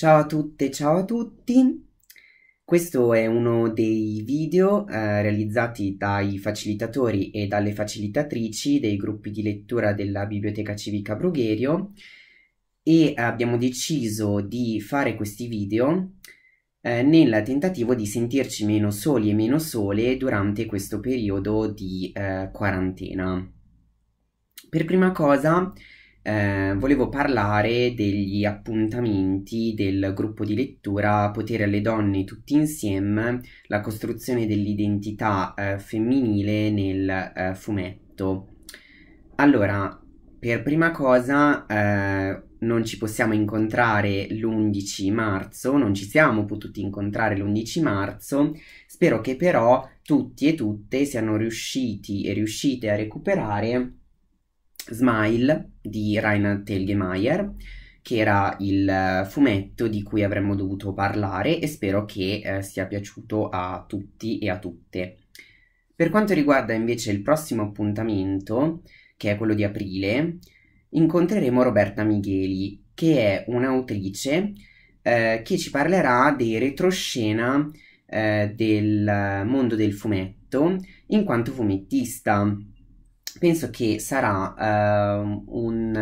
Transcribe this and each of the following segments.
Ciao a tutte, ciao a tutti. Questo è uno dei video eh, realizzati dai facilitatori e dalle facilitatrici dei gruppi di lettura della Biblioteca Civica Brugherio e abbiamo deciso di fare questi video eh, nel tentativo di sentirci meno soli e meno sole durante questo periodo di eh, quarantena. Per prima cosa, eh, volevo parlare degli appuntamenti del gruppo di lettura Potere alle donne tutti insieme, la costruzione dell'identità eh, femminile nel eh, fumetto. Allora, per prima cosa eh, non ci possiamo incontrare l'11 marzo, non ci siamo potuti incontrare l'11 marzo, spero che però tutti e tutte siano riusciti e riuscite a recuperare Smile di Reinhard Telgemeier, che era il eh, fumetto di cui avremmo dovuto parlare e spero che eh, sia piaciuto a tutti e a tutte. Per quanto riguarda invece il prossimo appuntamento, che è quello di aprile, incontreremo Roberta Migheli, che è un'autrice eh, che ci parlerà dei retroscena eh, del eh, mondo del fumetto in quanto fumettista penso che sarà uh, un,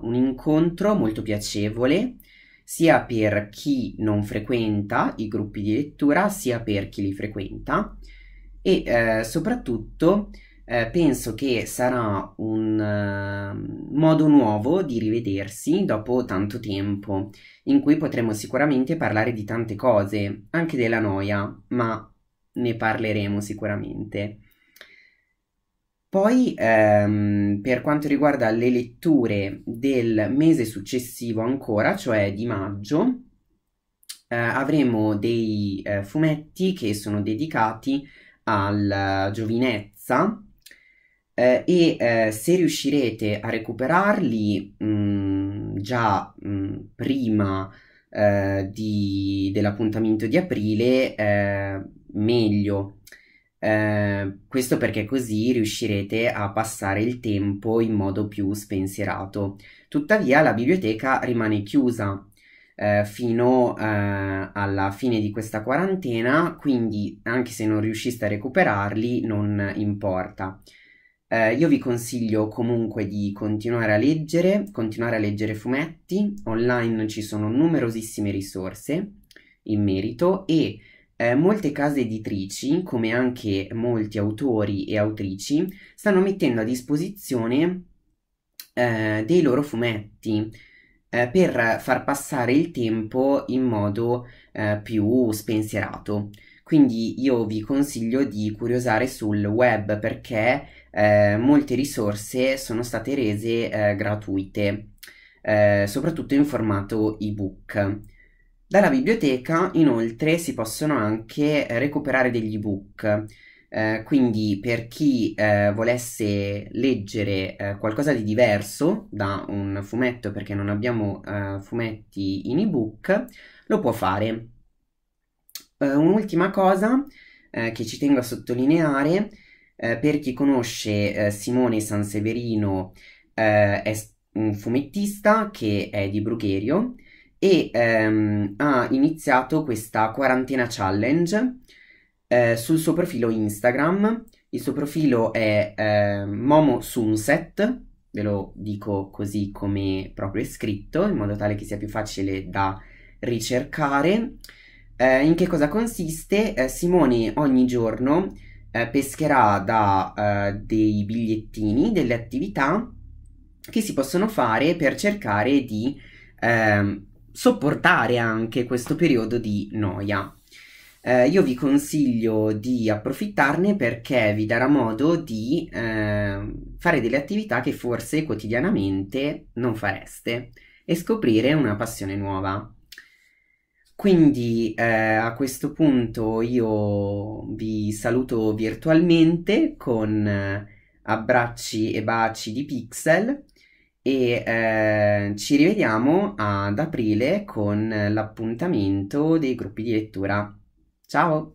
uh, un, incontro molto piacevole sia per chi non frequenta i gruppi di lettura sia per chi li frequenta e uh, soprattutto eh, penso che sarà un ehm, modo nuovo di rivedersi dopo tanto tempo in cui potremo sicuramente parlare di tante cose anche della noia ma ne parleremo sicuramente poi ehm, per quanto riguarda le letture del mese successivo ancora, cioè di maggio, eh, avremo dei eh, fumetti che sono dedicati alla eh, giovinezza eh, e eh, se riuscirete a recuperarli mh, mm, già mh, mm, prima eh, di, dell'appuntamento di aprile, meglio Ehm, questo perché così riuscirete a passare il tempo in modo più spensierato. Tuttavia la biblioteca rimane chiusa eh, fino eh, alla fine di questa quarantena, quindi anche se non riusciste a recuperarli non importa. Eh, io vi consiglio comunque di continuare a leggere, continuare a leggere fumetti, online ci sono numerosissime risorse in merito e eh, molte case editrici, come anche molti autori e autrici, stanno mettendo a disposizione eh, dei loro fumetti eh, per far passare il tempo in modo eh, più spensierato. Quindi io vi consiglio di curiosare sul web perché eh, molte risorse sono state rese eh, gratuite, soprattutto in formato ebook. Dalla biblioteca inoltre si possono anche eh, recuperare degli ebook, eh, quindi per chi eh, volesse leggere eh, qualcosa di diverso da un fumetto perché non abbiamo eh, fumetti in ebook, lo può fare. Eh, un'ultima cosa che ci tengo a sottolineare, per chi conosce Simone Sanseverino è un fumettista che è di Brugherio e ehm, ha iniziato questa quarantena challenge eh, sul suo profilo Instagram. Il suo profilo è eh, Momo Sunset, ve lo dico così come proprio è scritto, in modo tale che sia più facile da ricercare. Eh, in che cosa consiste? Eh, Simone ogni giorno eh, pescherà da eh, dei bigliettini, delle attività che si possono fare per cercare di ehm, sopportare anche questo periodo di noia. Eh, io vi consiglio di approfittarne perché vi darà modo di eh, fare delle attività che forse quotidianamente non fareste e scoprire una passione nuova. Quindi eh, a questo punto io vi saluto virtualmente con eh, abbracci e baci di Pixel e eh, ci rivediamo ad aprile con l'appuntamento dei gruppi di lettura. Ciao!